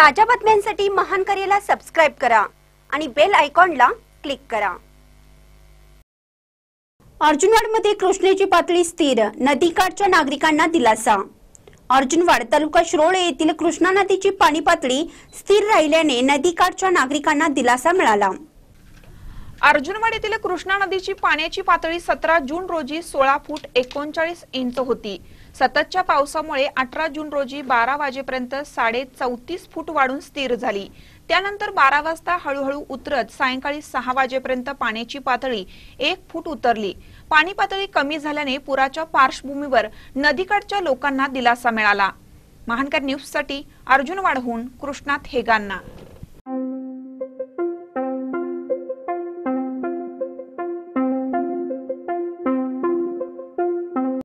ताज्या बातम्यांसाठी महान करेला सब्सक्राइब करा आणि बेल आयकॉनला क्लिक करा अर्जुनवाडमध्ये कृष्णेची पातळी स्थिर नदीकाठच्या नागरिकांना दिलासा अर्जुनवाड तालुका शिरोळे येथील कृष्णा नदीची पाणी पातळी स्थिर राहिल्याने नदीकाठच्या नागरिकांना दिलासा मिळाला अर्जुनवाडीतील कृष्णा नदीची पाण्याची पातळी सतरा जून रोजी सोळा फूट एकोणचाळीस इंच होती सततच्या पावसामुळे अठरा जून रोजी बारा वाजेपर्यंत साडे चौतीस फूट वाढून स्थिर झाली त्यानंतर बारा वाजता हळूहळू उतरत सायंकाळी सहा वाजेपर्यंत पाण्याची पातळी एक फूट उतरली पाणी पातळी कमी झाल्याने पुराच्या पार्श्वभूमीवर नदीकाठच्या लोकांना दिलासा मिळाला महानकर न्यूजसाठी अर्जुनवाडहून कृष्णात हेगांना